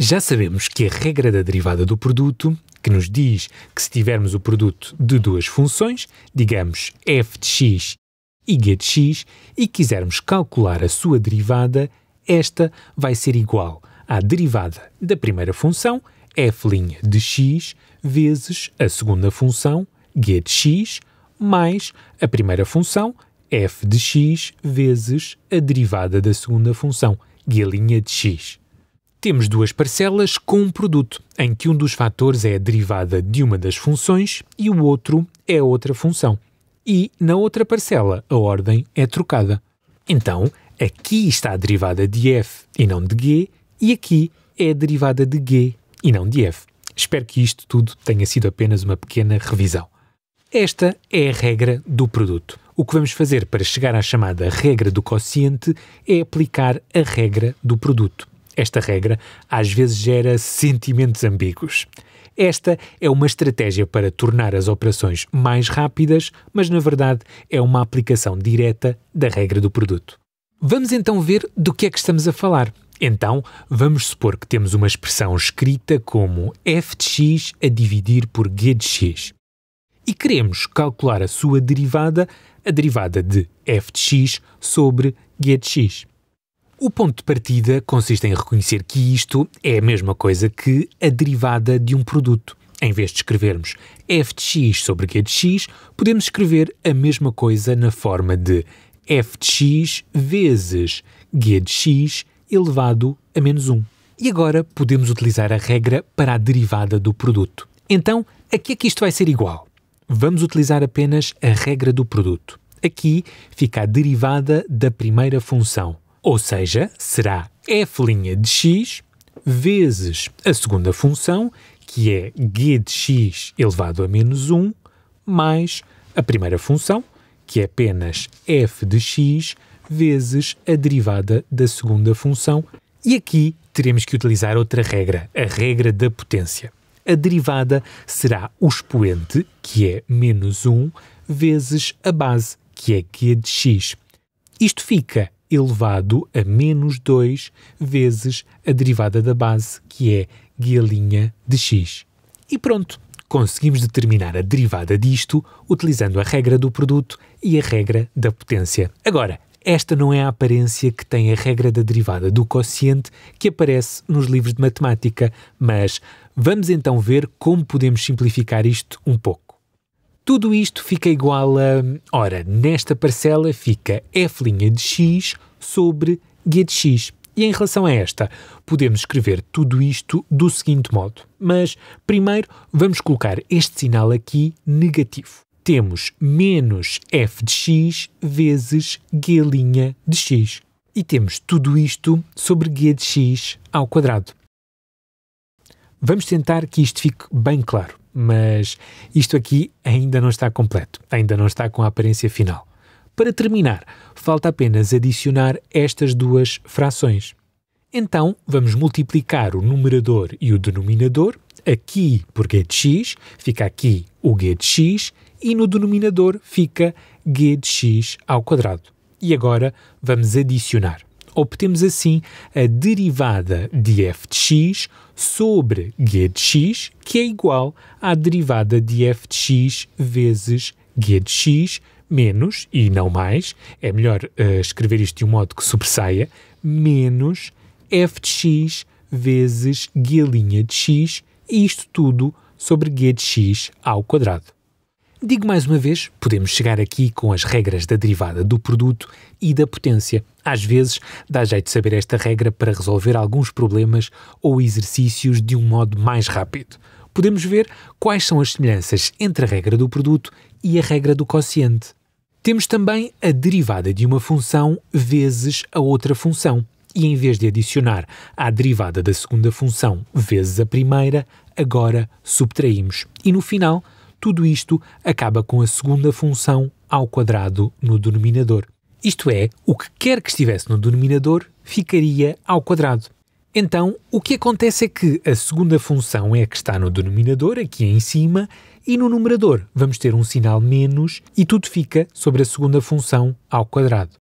Já sabemos que a regra da derivada do produto, que nos diz que se tivermos o produto de duas funções, digamos f de x e g de x, e quisermos calcular a sua derivada, esta vai ser igual à derivada da primeira função, f' de x, vezes a segunda função, g de x, mais a primeira função, f de x, vezes a derivada da segunda função, g' de x. Temos duas parcelas com um produto, em que um dos fatores é a derivada de uma das funções e o outro é outra função. E na outra parcela, a ordem é trocada. Então, aqui está a derivada de f e não de g, e aqui é a derivada de g e não de f. Espero que isto tudo tenha sido apenas uma pequena revisão. Esta é a regra do produto. O que vamos fazer para chegar à chamada regra do quociente é aplicar a regra do produto. Esta regra às vezes gera sentimentos ambíguos. Esta é uma estratégia para tornar as operações mais rápidas, mas na verdade é uma aplicação direta da regra do produto. Vamos então ver do que é que estamos a falar. Então, vamos supor que temos uma expressão escrita como f de x a dividir por g de x. E queremos calcular a sua derivada, a derivada de f de x sobre g de x. O ponto de partida consiste em reconhecer que isto é a mesma coisa que a derivada de um produto. Em vez de escrevermos f de x sobre g de x, podemos escrever a mesma coisa na forma de f de x vezes g de x elevado a menos 1. E agora podemos utilizar a regra para a derivada do produto. Então, a que é que isto vai ser igual? Vamos utilizar apenas a regra do produto. Aqui fica a derivada da primeira função, ou seja, será f' de x vezes a segunda função, que é g de x elevado a menos 1, mais a primeira função, que é apenas f de x vezes a derivada da segunda função. E aqui teremos que utilizar outra regra, a regra da potência. A derivada será o expoente, que é menos 1, vezes a base, que é g de x. Isto fica elevado a menos 2 vezes a derivada da base, que é guia de x. E pronto, conseguimos determinar a derivada disto utilizando a regra do produto e a regra da potência. Agora, esta não é a aparência que tem a regra da derivada do quociente que aparece nos livros de matemática, mas vamos então ver como podemos simplificar isto um pouco. Tudo isto fica igual a... Ora, nesta parcela fica f' de x sobre g de x. E em relação a esta, podemos escrever tudo isto do seguinte modo. Mas, primeiro, vamos colocar este sinal aqui negativo. Temos menos f de x vezes g' de x. E temos tudo isto sobre g de x ao quadrado. Vamos tentar que isto fique bem claro mas isto aqui ainda não está completo, ainda não está com a aparência final. Para terminar, falta apenas adicionar estas duas frações. Então, vamos multiplicar o numerador e o denominador, aqui por g de x, fica aqui o g de x, e no denominador fica g de x ao quadrado. E agora vamos adicionar. Obtemos assim a derivada de f de x sobre g de x, que é igual à derivada de f de x vezes g de x menos, e não mais, é melhor uh, escrever isto de um modo que sobressaia, menos f de x vezes g' de x, isto tudo sobre g de x ao quadrado. Digo mais uma vez, podemos chegar aqui com as regras da derivada do produto e da potência. Às vezes, dá jeito de saber esta regra para resolver alguns problemas ou exercícios de um modo mais rápido. Podemos ver quais são as semelhanças entre a regra do produto e a regra do quociente. Temos também a derivada de uma função vezes a outra função. E em vez de adicionar à derivada da segunda função vezes a primeira, agora subtraímos. E no final, tudo isto acaba com a segunda função ao quadrado no denominador. Isto é, o que quer que estivesse no denominador ficaria ao quadrado. Então, o que acontece é que a segunda função é a que está no denominador, aqui em cima, e no numerador vamos ter um sinal menos e tudo fica sobre a segunda função ao quadrado.